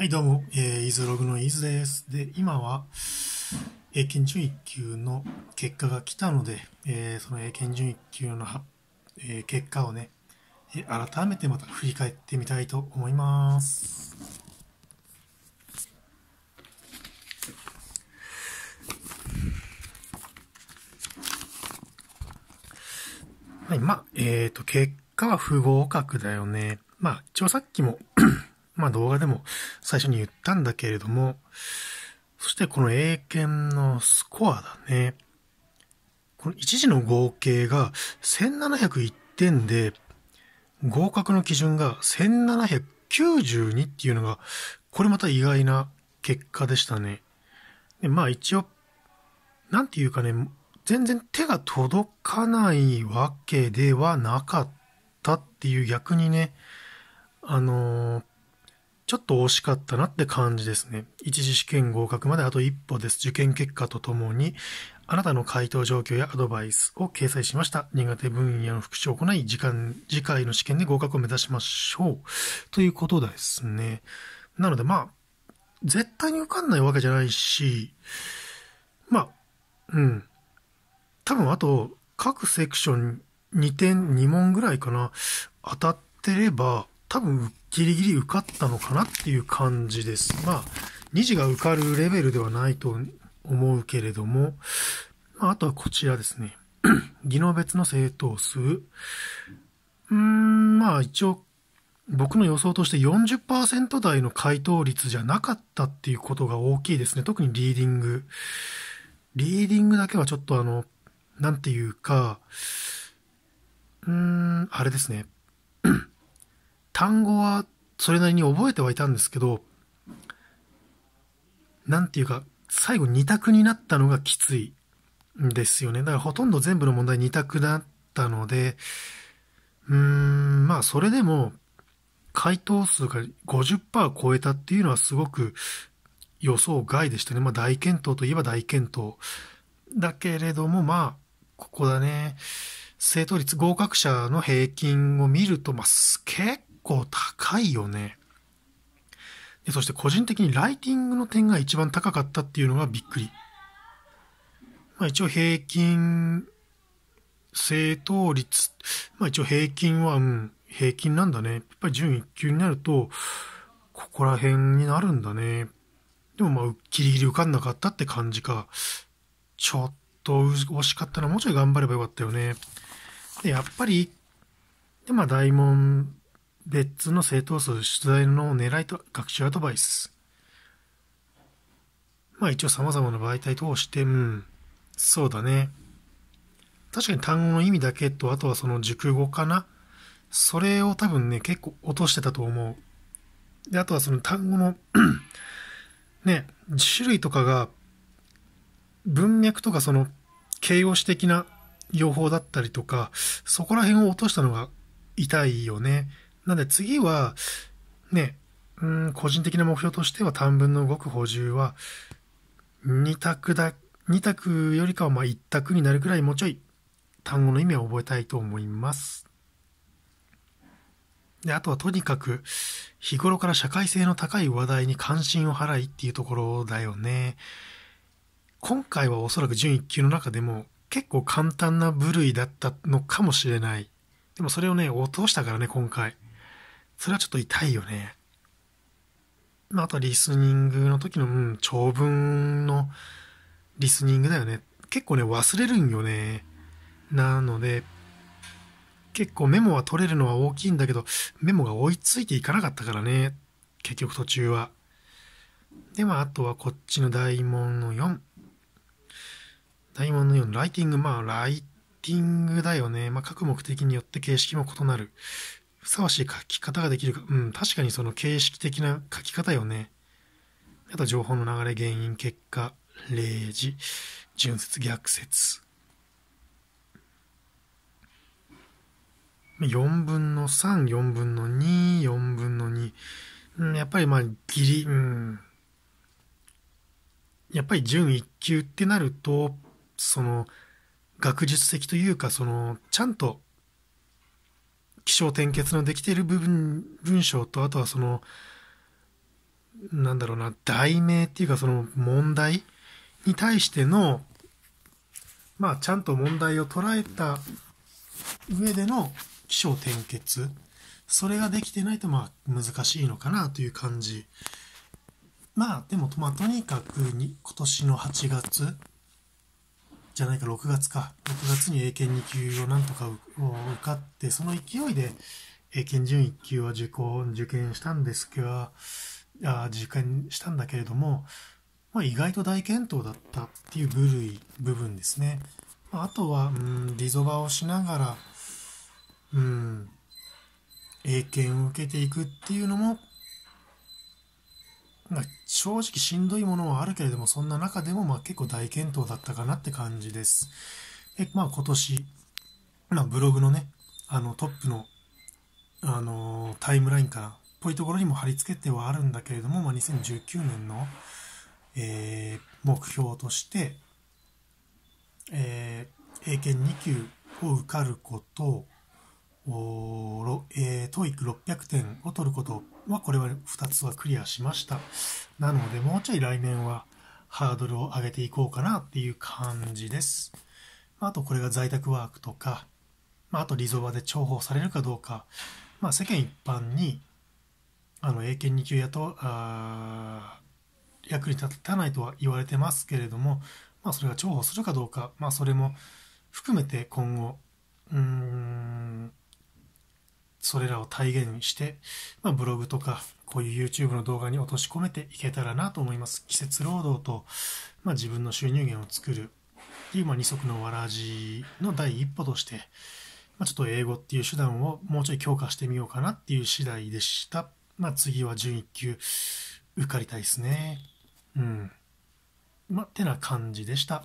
はい、どうも、えー、イズログのイズです。で、今は、英検準1級の結果が来たので、えー、その英検準1級の、えー、結果をね、えー、改めてまた振り返ってみたいと思います。はい、まあ、えっ、ー、と、結果は不合格だよね。まあ、一応さっきもまあ動画でも最初に言ったんだけれども、そしてこの英検のスコアだね。この一時の合計が1701点で、合格の基準が1792っていうのが、これまた意外な結果でしたね。でまあ一応、なんていうかね、全然手が届かないわけではなかったっていう逆にね、あのー、ちょっと惜しかったなって感じですね。一次試験合格まであと一歩です。受験結果とともに、あなたの回答状況やアドバイスを掲載しました。苦手分野の復習を行い、時間、次回の試験で合格を目指しましょう。ということですね。なのでまあ、絶対に受かんないわけじゃないし、まあ、うん。多分あと、各セクション2点、2問ぐらいかな、当たってれば、多分ギリギリ受かったのかなっていう感じです。まあ、2次が受かるレベルではないと思うけれども、まあとはこちらですね。技 能別の正当数。うーん、まあ一応、僕の予想として40%台の回答率じゃなかったっていうことが大きいですね。特にリーディング。リーディングだけはちょっとあの、なんていうか、うーん、あれですね。単語はそれなりに覚えてはいたんですけど、なんていうか、最後2択になったのがきついんですよね。だからほとんど全部の問題2択だったので、うーん、まあそれでも、回答数が50%超えたっていうのはすごく予想外でしたね。まあ大健闘といえば大健闘。だけれども、まあ、ここだね。正答率合格者の平均を見ると、まあ、結構高いよね。でそして個人的にライティングの点が一番高かったっていうのがびっくり。まあ、一応平均正答率、まあ、一応平均は、うん、平均なんだね。やっぱり準1級になると、ここら辺になるんだね。でもまあ、ギリギリ受かんなかったって感じか。ちょっと惜しかったな。もうちょい頑張ればよかったよね。で、やっぱり、で、まあ、大門別の正当数出題の狙いと学習アドバイス。まあ一応様々な媒体通して、うん、そうだね。確かに単語の意味だけと、あとはその熟語かな。それを多分ね、結構落としてたと思う。で、あとはその単語の ね、種類とかが、文脈とかその形容詞的な用法だったりとか、そこら辺を落としたのが痛いよね。なんで次は、ね、うん、個人的な目標としては短文の動く補充は、2択だ、2択よりかはま1択になるぐらいもうちょい単語の意味を覚えたいと思います。で、あとはとにかく日頃から社会性の高い話題に関心を払いっていうところだよね。今回はおそらく準1級の中でも結構簡単な部類だったのかもしれない。でもそれをね、落としたからね、今回。それはちょっと痛いよね。まあ、あとリスニングの時の、うん、長文のリスニングだよね。結構ね、忘れるんよね。なので、結構メモは取れるのは大きいんだけど、メモが追いついていかなかったからね。結局途中は。で、まあ、あとはこっちの大問の4。大門の4、ライティング。まあ、ライティングだよね。まあ、各目的によって形式も異なる。ふさわしい書き方ができるか。うん、確かにその形式的な書き方よね。あと情報の流れ、原因、結果、例示、純説、逆説。4分の3、4分の2、4分の2。うん、やっぱりまあ、ギリ、うん。やっぱり準一級ってなると、その、学術的というか、その、ちゃんと章転結のできている部分文章とあとはそのなんだろうな題名っていうかその問題に対してのまあちゃんと問題を捉えた上での起承転結それができてないとまあ難しいのかなという感じまあでもまあとにかくに今年の8月じゃないか、6月か。6月に英検2級をなんとか受かって、その勢いで英検準1級は受講、受験したんですが、あ受験したんだけれども、まあ、意外と大健闘だったっていう部類、部分ですね。あとは、うん、リゾバをしながら、うん、英検を受けていくっていうのも、まあ、正直しんどいものはあるけれども、そんな中でもまあ結構大健闘だったかなって感じです。で、まあ今年、まあブログのね、あのトップの、あのー、タイムラインかな、ぽいところにも貼り付けてはあるんだけれども、まあ2019年の、えー、目標として、えー、英検2級を受かること、おえー、o e i c 600点を取ることはこれは2つはクリアしました。なのでもうちょい来年はハードルを上げていこうかなっていう感じです。あとこれが在宅ワークとか、まあ、とリゾバで重宝されるかどうか、まあ、世間一般にあの英検2級やとあ役に立たないとは言われてますけれども、まあ、それが重宝するかどうか、まあ、それも含めて今後うーんそれらを体現して、まあ、ブログとか、こういう YouTube の動画に落とし込めていけたらなと思います。季節労働と、まあ、自分の収入源を作るっていう、まあ、二足のわらじの第一歩として、まあ、ちょっと英語っていう手段をもうちょい強化してみようかなっていう次第でした。まあ、次は準1級受かりたいですね。うん。まあ、てな感じでした。